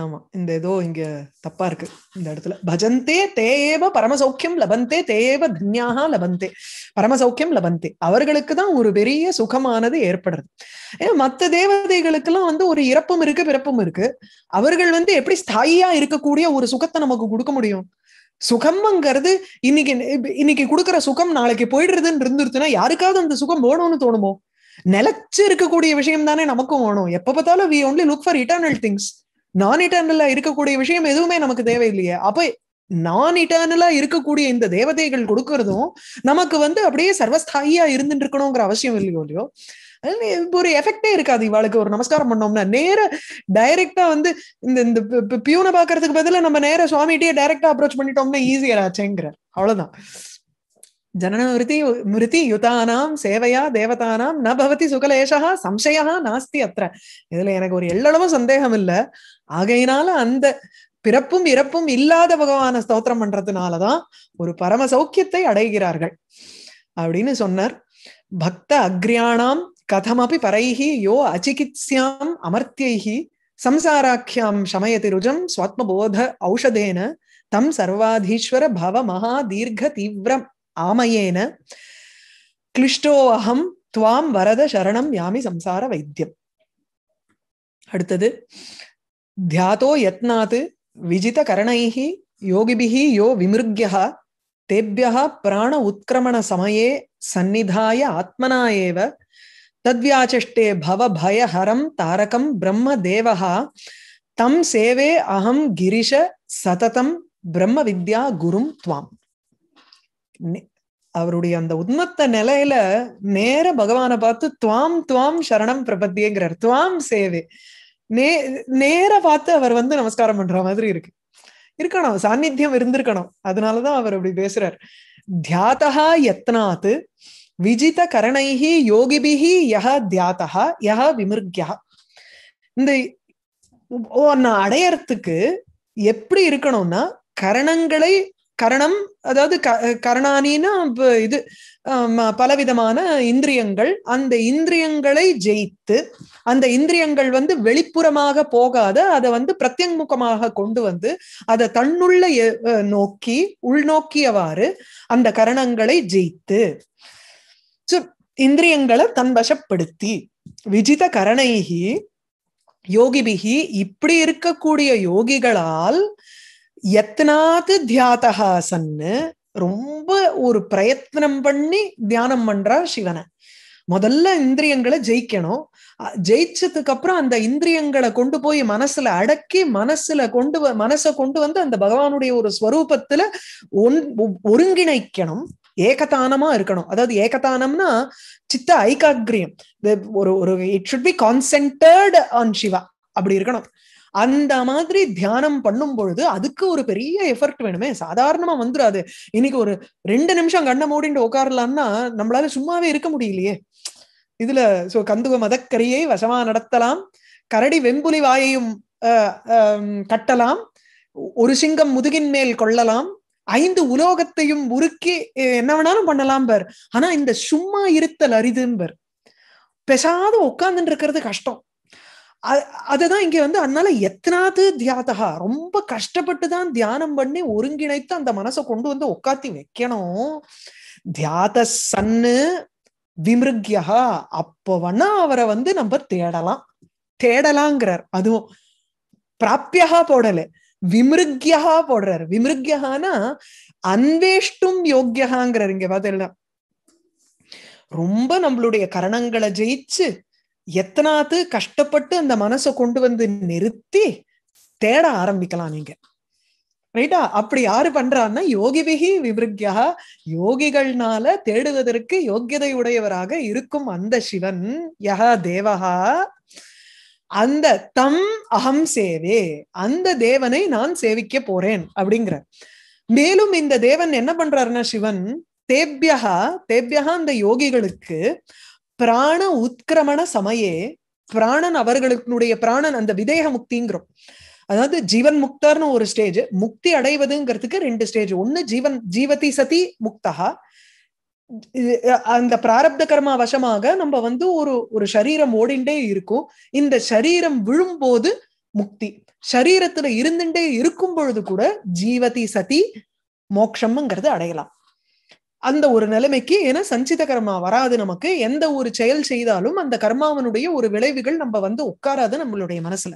ஆமா இந்த ஏதோ இங்க தப்பா இருக்கு இந்த இடத்துல பஜந்தே தேவ பரமசௌக்கியம் லபந்தே தேவ தன்யாக லபந்தே பரமசௌக்கியம் லபந்தே அவர்களுக்கு தான் ஒரு பெரிய சுகமானது ஏற்படுறது ஏன்னா மத்த தேவதைகளுக்கெல்லாம் வந்து ஒரு இறப்பும் இருக்கு பிறப்பும் இருக்கு அவர்கள் வந்து எப்படி ஸ்தாயியா இருக்கக்கூடிய ஒரு சுகத்தை நமக்கு கொடுக்க முடியும் சுகம்ங்கிறது இன்னைக்கு இன்னைக்கு கொடுக்குற சுகம் நாளைக்கு போயிடுறதுன்னு இருந்துருச்சுன்னா யாருக்காவது அந்த சுகம் போகணும்னு தோணுமோ நிலச்சு இருக்கக்கூடிய விஷயம் தானே நமக்கும் வேணும் எப்ப பார்த்தாலும் we only look for eternal things நான் இட்டர்னலா இருக்கக்கூடிய விஷயம் எதுவுமே நமக்கு தேவையில்லையே அப்ப நான் இட்டர்னலா இருக்கக்கூடிய இந்த தேவதைகள் கொடுக்கறதும் நமக்கு வந்து அப்படியே சர்வஸ்தாயியா இருந்துட்டு இருக்கணுங்கிற அவசியம் இல்லையோ இல்லையோ ஒரு எஃபெக்டே இருக்காது இவாளுக்கு ஒரு நமஸ்காரம் பண்ணோம்னா நேர டைரக்டா வந்து இந்த இந்த பியூனை பாக்குறதுக்கு பதில நம்ம நேர சுவாமிகிட்டே டைரக்டா அப்ரோச் பண்ணிட்டோம்னா ஈஸியர் ஆச்சேங்கிற அவ்வளவுதான் ஜனன மிருதி யுதானாம் சேவையா தேவதானாம் நபதி சுகலேஷா சம்சயா நாஸ்தி அத்த இதுல எனக்கு ஒரு எள்ளளவும் சந்தேகம் இல்லை ஆகையினால அந்த பிறப்பும் இறப்பும் இல்லாத பகவான ஸ்தோத்திரம் பண்றதுனாலதான் ஒரு பரம சௌக்கியத்தை அடைகிறார்கள் அப்படின்னு சொன்னார் பக்த அக்ரியாணாம் கதமபி பரைஹி யோ அச்சிகித்யாம் அமர்த்தியைஹி சம்சாராக்கியாம் ருஜம் சுவாத்மபோத ஔஷதேன தம் சர்வாதீஸ்வர பவ மகா தீர்க்க தீவிரம் ஆமையேன கிளிஷ்டோ அகம் துவாம் வரத சரணம் யாமி சம்சார வைத்தியம் அடுத்தது ध्यातो यत्नात् विजितकरणैः योगिभिः यो विमृग्यः तेभ्यः प्राण उत्क्रमणसमये सन्निधाय आत्मना एव तद्व्याचष्टे भवभयहरं तारकं ब्रह्मदेवः तं सेवे अहं गिरिश सततं ब्रह्मविद्या गुरुं त्वाम् अवरु अन्नतनलय नेर भगवान् पातु त्वां त्वां शरणं प्रपद्ये ग्र त्वां सेवे நே நேர பார்த்து அவர் வந்து நமஸ்காரம் பண்ற மாதிரி இருக்கு இருக்கணும் சாநித்தியம் இருந்திருக்கணும் அதனாலதான் அவர் அப்படி பேசுறார் தியாத்தா யத்னாத் விஜித கரணைஹி யோகிபிஹி யஹ தியாத்தா யஹ விமிருக்யா இந்த ஒன்ன அடையறதுக்கு எப்படி இருக்கணும்னா கரணங்களை கரணம் அதாவது க கரணானின்னா இது பலவிதமான இந்திரியங்கள் அந்த இந்திரியங்களை ஜெயித்து அந்த இந்திரியங்கள் வந்து வெளிப்புறமாக போகாத அதை வந்து பிரத்யங்முகமாக கொண்டு வந்து அதை தன்னுள்ள நோக்கி உள்நோக்கியவாறு அந்த கரணங்களை ஜெயித்து இந்திரியங்களை தன்வசப்படுத்தி விஜித கரணைகி யோகிபிகி இப்படி இருக்கக்கூடிய யோகிகளால் எத்தனாத்து தியாதகாசன்னு ரொம்ப ஒரு பிரயத்னம் பண்ணி தியானம் பண்றா சிவனை முதல்ல இந்திரியங்களை ஜெயிக்கணும் ஜெயிச்சதுக்கு அப்புறம் அந்த இந்திரியங்களை கொண்டு போய் மனசுல அடக்கி மனசுல கொண்டு மனசை கொண்டு வந்து அந்த பகவானுடைய ஒரு ஸ்வரூபத்துல ஒன் ஒருங்கிணைக்கணும் ஏகதானமா இருக்கணும் அதாவது ஏகதானம்னா சித்த ஐகாகிரியம் ஒரு ஒரு it should be concentrated on Shiva அப்படி இருக்கணும் அந்த மாதிரி தியானம் பண்ணும் பொழுது அதுக்கு ஒரு பெரிய எஃபர்ட் வேணுமே சாதாரணமா வந்துடாது இன்னைக்கு ஒரு ரெண்டு நிமிஷம் கண்ணை மூடிட்டு உட்காரலாம்னா நம்மளால சும்மாவே இருக்க முடியலையே இதுல சோ கந்துக மதக்கரியை வசமா நடத்தலாம் கரடி வெம்புலி வாயையும் கட்டலாம் ஒரு சிங்கம் முதுகின் மேல் கொள்ளலாம் ஐந்து உலோகத்தையும் உருக்கி என்ன வேணாலும் பண்ணலாம் பர் ஆனா இந்த சும்மா இருத்தல் அரிதும்பர் பெசாத உட்கார்ந்துட்டு இருக்கிறது கஷ்டம் அதுதான் இங்க வந்து அதனால எத்தனாவது தியாதகா ரொம்ப கஷ்டப்பட்டு தான் தியானம் பண்ணி ஒருங்கிணைத்து அந்த மனசை கொண்டு வந்து உட்காத்தி வைக்கணும் தியாத சன்னு விமிருக்யா அப்போ வேணா அவரை வந்து நம்ம தேடலாம் தேடலாங்கிறார் அதுவும் பிராப்பியா போடல விமிருக்யா போடுறாரு விமிருக்யானா அன்வேஷ்டும் யோக்கியகாங்கிறார் இங்க பார்த்தீங்கன்னா ரொம்ப நம்மளுடைய கரணங்களை ஜெயிச்சு எத்தனாத்து கஷ்டப்பட்டு அந்த மனசை கொண்டு வந்து நிறுத்தி தேட ஆரம்பிக்கலாம் நீங்க ரைட்டா அப்படி யாரு பண்றான்னா யோகிபிகி விபிருக்யா யோகிகள்னால தேடுவதற்கு யோக்கியதை உடையவராக இருக்கும் அந்த சிவன் யா தேவஹா அந்த தம் அகம் சேவே அந்த தேவனை நான் சேவிக்க போறேன் அப்படிங்கிற மேலும் இந்த தேவன் என்ன பண்றாருன்னா சிவன் தேபியகா தேவ்யா அந்த யோகிகளுக்கு பிராண உத்கிரமண சமயே பிராணன் அவர்களுடைய பிராணன் அந்த விதேக முக்திங்கிறோம் அதாவது ஜீவன் முக்தர்னு ஒரு ஸ்டேஜ் முக்தி அடைவதுங்கிறதுக்கு ரெண்டு ஸ்டேஜ் ஒன்னு ஜீவன் ஜீவதி சதி முக்தா அந்த பிராரப்த கர்மா வசமாக நம்ம வந்து ஒரு ஒரு சரீரம் ஓடிண்டே இருக்கும் இந்த சரீரம் விழும்போது முக்தி சரீரத்துல இருந்துட்டே இருக்கும் பொழுது கூட ஜீவதி சதி மோக்ஷம்ங்கிறது அடையலாம் அந்த ஒரு நிலைமைக்கு ஏன்னா சஞ்சித கர்மா வராது நமக்கு எந்த ஒரு செயல் செய்தாலும் அந்த கர்மாவனுடைய ஒரு விளைவுகள் நம்ம வந்து உட்காராது நம்மளுடைய மனசுல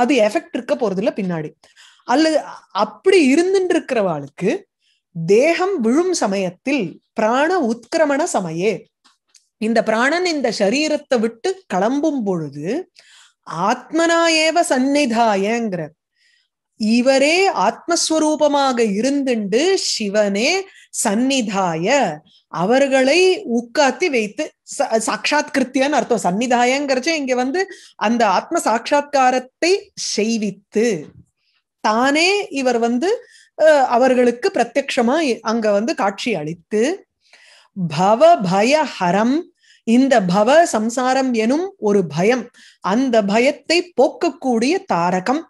அது எஃபெக்ட் இருக்க போறது இல்லை பின்னாடி அல்லது அப்படி இருந்துட்டு இருக்கிறவாளுக்கு தேகம் விழும் சமயத்தில் பிராண உத்கிரமண சமயே இந்த பிராணன் இந்த சரீரத்தை விட்டு கிளம்பும் பொழுது ஆத்மனா சந்நிதாயங்கிற இவரே ஆத்மஸ்வரூபமாக இருந்துண்டு சிவனே சந்நிதாய அவர்களை உட்காத்தி வைத்து சாட்சாத் கிருத்தியன்னு அர்த்தம் சன்னிதாயங்கிறச்சு இங்க வந்து அந்த ஆத்ம சாட்சா்காரத்தை செய்வித்து தானே இவர் வந்து அவர்களுக்கு பிரத்யக்ஷமா அங்க வந்து காட்சி அளித்து பவ பய ஹரம் இந்த பவ சம்சாரம் எனும் ஒரு பயம் அந்த பயத்தை போக்கக்கூடிய தாரகம்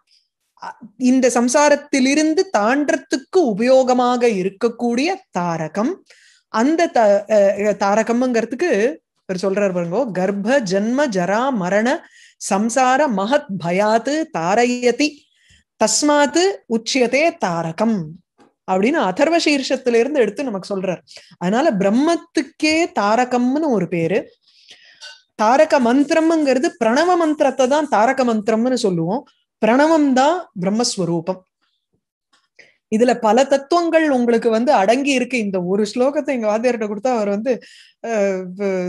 இந்த சம்சாரத்திலிருந்து தாண்டத்துக்கு உபயோகமாக இருக்கக்கூடிய தாரகம் அந்த த தாரகம்ங்கிறதுக்கு இவர் சொல்றாரு பாருங்க கர்ப்ப ஜன்ம ஜரா மரண சம்சார மகத் பயாத்து தாரயதி தஸ்மாத்து உச்சியதே தாரகம் அப்படின்னு அதர்வ சீர்ஷத்துல இருந்து எடுத்து நமக்கு சொல்றாரு அதனால பிரம்மத்துக்கே தாரகம்னு ஒரு பேரு தாரக மந்திரம்ங்கிறது பிரணவ மந்திரத்தை தான் தாரக மந்திரம்னு சொல்லுவோம் பிரணவம் தான் பிரம்மஸ்வரூபம் இதுல பல தத்துவங்கள் உங்களுக்கு வந்து அடங்கி இருக்கு இந்த ஒரு ஸ்லோகத்தை எங்க வாத்தியார்கிட்ட கொடுத்தா அவர் வந்து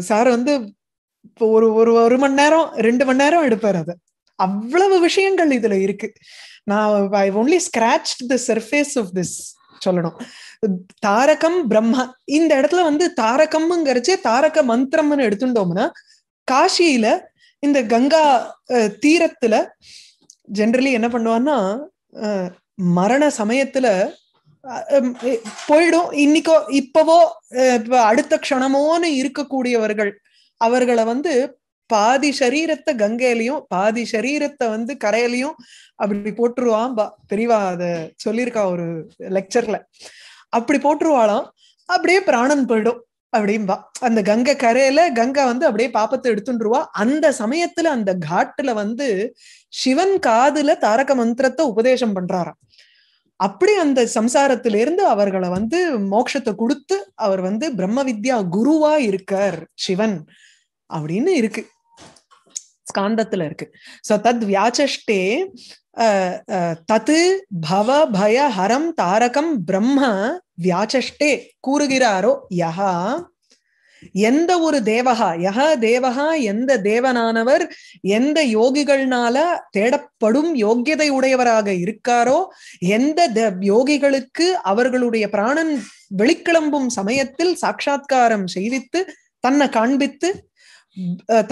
சார் வந்து ஒரு ஒரு ஒரு மணி நேரம் ரெண்டு மணி நேரம் எடுப்பார் அது அவ்வளவு விஷயங்கள் இதுல இருக்கு நான் I only scratch the surface of this சொல்லணும் தாரகம் பிரம்மா இந்த இடத்துல வந்து தாரகம்ங்கிறச்சே தாரக மந்திரம்னு எடுத்துட்டோம்னா காஷியில இந்த கங்கா தீரத்துல ஜென்ரலி என்ன பண்ணுவான்னா மரண சமயத்துல போயிடும் இன்னைக்கோ இப்பவோ இப்ப அடுத்த க்ஷணமோன்னு இருக்கக்கூடியவர்கள் அவர்களை வந்து பாதி சரீரத்தை கங்கையிலையும் பாதி சரீரத்தை வந்து கரையிலையும் அப்படி போட்டுருவான் பா தெரியவா அத சொல்லியிருக்கா ஒரு லெக்சர்ல அப்படி போட்டுருவாளாம் அப்படியே பிராணன் போயிடும் அப்படின்பா அந்த கங்கை கரையில கங்கா வந்து அப்படியே பாப்பத்தை எடுத்துருவா அந்த சமயத்துல அந்த காட்டுல வந்து சிவன் காதுல தாரக மந்திரத்தை உபதேசம் பண்றாராம் அப்படி அந்த இருந்து அவர்களை வந்து மோட்சத்தை கொடுத்து அவர் வந்து பிரம்ம வித்யா குருவா இருக்கார் சிவன் அப்படின்னு இருக்கு ஸ்காந்தத்துல இருக்கு சோ தத் வியாச்சஷ்டே தத்து பவ பய ஹரம் தாரகம் பிரம்ம வியாச்சஷ்டே கூறுகிறாரோ யஹா எந்த ஒரு தேவகா யகா தேவகா எந்த தேவனானவர் எந்த யோகிகள்னால தேடப்படும் யோகியதை உடையவராக இருக்காரோ எந்த யோகிகளுக்கு அவர்களுடைய பிராணன் வெளிக்கிளம்பும் சமயத்தில் சாட்சா்காரம் செய்வித்து தன்னை காண்பித்து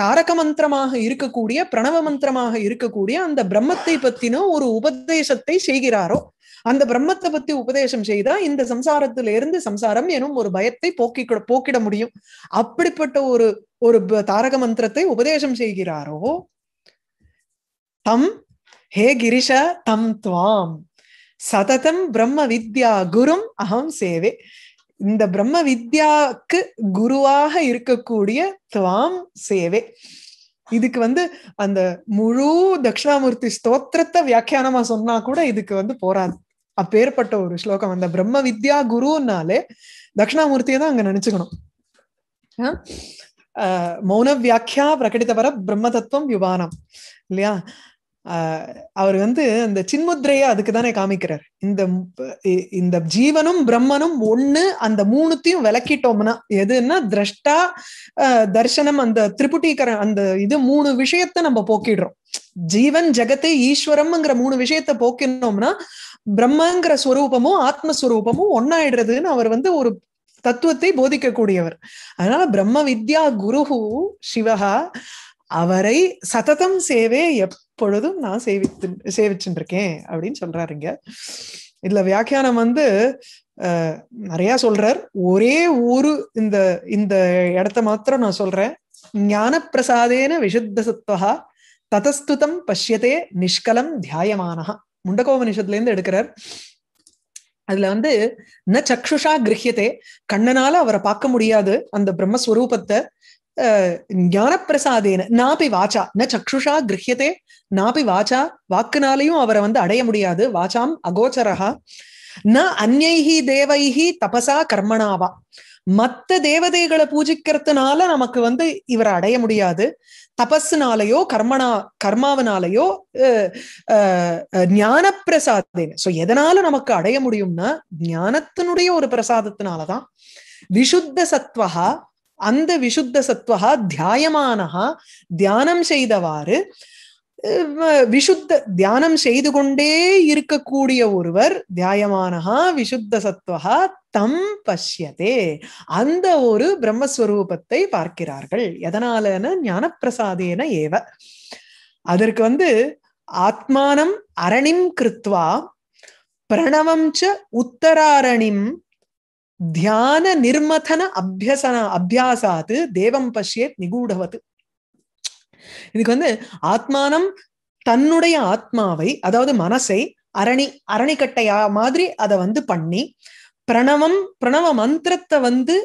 தாரக மந்திரமாக இருக்கக்கூடிய பிரணவ மந்திரமாக இருக்கக்கூடிய அந்த பிரம்மத்தை பத்தின ஒரு உபதேசத்தை செய்கிறாரோ அந்த பிரம்மத்தை பத்தி உபதேசம் செய்தா இந்த சம்சாரத்திலிருந்து சம்சாரம் எனும் ஒரு பயத்தை போக்கி போக்கிட முடியும் அப்படிப்பட்ட ஒரு ஒரு தாரக மந்திரத்தை உபதேசம் செய்கிறாரோ தம் ஹே கிரிஷ தம் துவாம் சததம் பிரம்ம வித்யா குரும் அகம் சேவே இந்த பிரம்ம வித்யாக்கு குருவாக இருக்கக்கூடிய துவாம் சேவே இதுக்கு வந்து அந்த முழு தட்சிணாமூர்த்தி ஸ்தோத்திரத்தை வியாக்கியானமா சொன்னா கூட இதுக்கு வந்து போராது அப்பேற்பட்ட ஒரு ஸ்லோகம் அந்த பிரம்ம வித்யா குருன்னாலே தட்சிணாமூர்த்தியை தான் அங்க நினைச்சுக்கணும் மௌன வியாக்கியா பிரகடித்த வர பிரம்ம தத்துவம் விவானம் இல்லையா அவர் வந்து அந்த சின்முத்ரைய அதுக்கு தானே காமிக்கிறார் இந்த இந்த ஜீவனும் பிரம்மனும் ஒண்ணு அந்த மூணுத்தையும் விளக்கிட்டோம்னா எதுன்னா திரஷ்டா தர்சனம் அந்த திரிபுட்டீகரம் அந்த இது மூணு விஷயத்த நம்ம போக்கிடுறோம் ஜீவன் ஜெகத்தை ஈஸ்வரம்ங்கிற மூணு விஷயத்த போக்கினோம்னா பிரம்மங்கிற ஸ்வரூபமும் ஆத்மஸ்வரூபமும் ஒன்னாயிடுறதுன்னு அவர் வந்து ஒரு தத்துவத்தை போதிக்கக்கூடியவர் அதனால பிரம்ம வித்யா குருஹு சிவகா அவரை சததம் சேவே எப்பொழுதும் நான் சேவித்து இருக்கேன் அப்படின்னு சொல்றாருங்க இதுல வியாக்கியானம் வந்து நிறைய சொல்றார் ஒரே ஒரு இந்த இந்த இடத்த மாத்திரம் நான் சொல்றேன் ஞான பிரசாதேன விசுத்த சத்வகா ததஸ்துதம் பசியதே நிஷ்கலம் தியாயமானஹா முண்டகோபனிஷத்துல இருந்து எடுக்கிறார் அதுல வந்து ந சக்ஷுஷா கிரகியதே கண்ணனால அவரை பார்க்க முடியாது அந்த பிரம்மஸ்வரூபத்தை ஞானப்பிரசாதேன நாபி வாச்சா ந சக்ஷுஷா கிரகியதே நாபி வாச்சா வாக்குனாலையும் அவரை வந்து அடைய முடியாது வாச்சாம் அகோச்சரஹா ந அந்யைஹி தேவைஹி தபசா கர்மனாவா மத்த தேவதைகளை பூஜிக்கிறதுனால நமக்கு வந்து இவரை அடைய முடியாது தபஸ்னாலயோ கர்மனா கர்மாவனாலேயோ ஞான பிரசாதேன சோ எதனால நமக்கு அடைய முடியும்னா ஞானத்தினுடைய ஒரு பிரசாதத்தினாலதான் விஷுத்த சத்வகா அந்த விஷுத்த சத்வகா தியாயமானஹா தியானம் செய்தவாறு விஷுத்த தியானம் செய்து கொண்டே இருக்கக்கூடிய ஒருவர் தியாயமானஹா விஷுத்த சத்வஹா தம் பஷ்யதே அந்த ஒரு பிரம்மஸ்வரூபத்தை பார்க்கிறார்கள் எதனாலன பிரசாதேன ஏவ அதற்கு வந்து ஆத்மானம் அரணிம் கிருத்வா பிரணவம் ச உத்தராரணிம் தியான நிர்மதன அபியசன அபியாசாத்து தேவம் பசியத் நிகூடவது இதுக்கு வந்து ஆத்மானம் தன்னுடைய ஆத்மாவை அதாவது மனசை அரணி அரணிக்கட்டையா மாதிரி அதை வந்து பண்ணி பிரணவம் பிரணவ மந்திரத்தை வந்து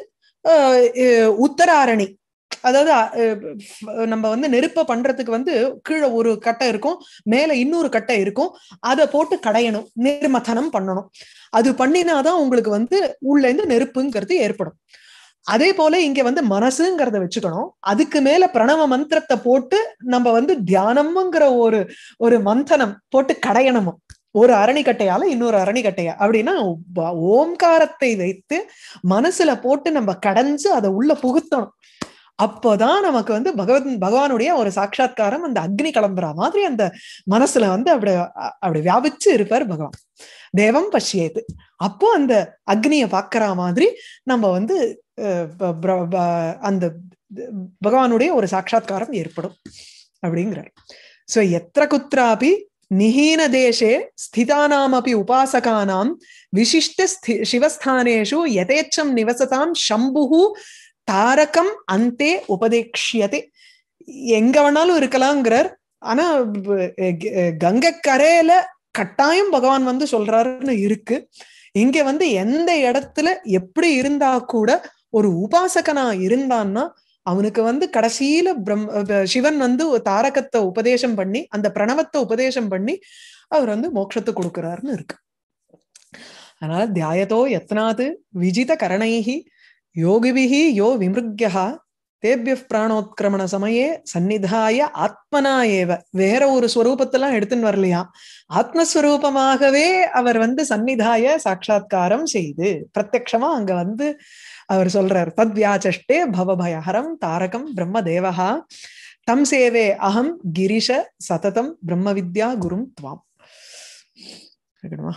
உத்தராரணி அதாவது நம்ம வந்து நெருப்பை பண்றதுக்கு வந்து கீழே ஒரு கட்டை இருக்கும் மேல இன்னொரு கட்டை இருக்கும் அதை போட்டு கடையணும் நிர்மத்தனம் பண்ணணும் அது பண்ணினாதான் உங்களுக்கு வந்து உள்ள இருந்து நெருப்புங்கிறது ஏற்படும் அதே போல இங்க வந்து மனசுங்கிறத வச்சுக்கணும் அதுக்கு மேல பிரணவ மந்திரத்தை போட்டு நம்ம வந்து தியானம்ங்கிற ஒரு ஒரு மந்தனம் போட்டு கடையணமும் ஒரு அரணிக்கட்டையால இன்னொரு அரணிக்கட்டையா அப்படின்னா ஓம்காரத்தை வைத்து மனசுல போட்டு நம்ம கடைஞ்சு அதை உள்ள புகுத்தணும் அப்போதான் நமக்கு வந்து பகவத் பகவானுடைய ஒரு சாட்சா்காரம் அந்த அக்னி கிளம்புற மாதிரி அந்த மனசுல வந்து அப்படி அப்படி வியாபிச்சு இருப்பார் பகவான் தேவம் பசியது அப்போ அந்த அக்னியை பாக்குற மாதிரி நம்ம வந்து அந்த பகவானுடைய ஒரு சாட்சா்காரம் ஏற்படும் அப்படிங்கிறார் சோ எத்த குத்திராபி நிஹீன தேசே ஸ்திதானாம் அப்படி உபாசகானாம் விசிஷ்ட சிவஸ்தானேஷு எதேச்சம் நிவசதாம் சம்பு தாரகம் அந்தே உபதேஷியதே எங்க வேணாலும் இருக்கலாங்கிறார் ஆனா கங்கை கரையில கட்டாயம் பகவான் வந்து சொல்றாருன்னு இருக்கு இங்க வந்து எந்த இடத்துல எப்படி இருந்தா கூட ஒரு உபாசகனா இருந்தான்னா அவனுக்கு வந்து கடைசியில பிரம் சிவன் வந்து தாரகத்தை உபதேசம் பண்ணி அந்த பிரணவத்தை உபதேசம் பண்ணி அவர் வந்து மோட்சத்தை கொடுக்கிறாருன்னு இருக்கு அதனால தியாயத்தோ எத்தனாது விஜித கரணைகி யோகிபிகி யோ விமிருகா தேபிய பிராணோத்கிரமண சமயே சந்நிதாய ஆத்மனா ஏவ வேற ஒரு ஸ்வரூபத்தெல்லாம் எடுத்துன்னு வரலையா ஆத்மஸ்வரூபமாகவே அவர் வந்து சந்நிதாய சாட்சா்காரம் செய்து பிரத்யக்ஷமா அங்க வந்து அவர் சொல்றார் தத் வியாச்சஷ்டே பவபயஹரம் தாரகம் பிரம்ம தேவஹா தம் சேவே அகம் கிரிஷ சததம் பிரம்ம வித்யா குரும் துவாம் இருக்கணுமா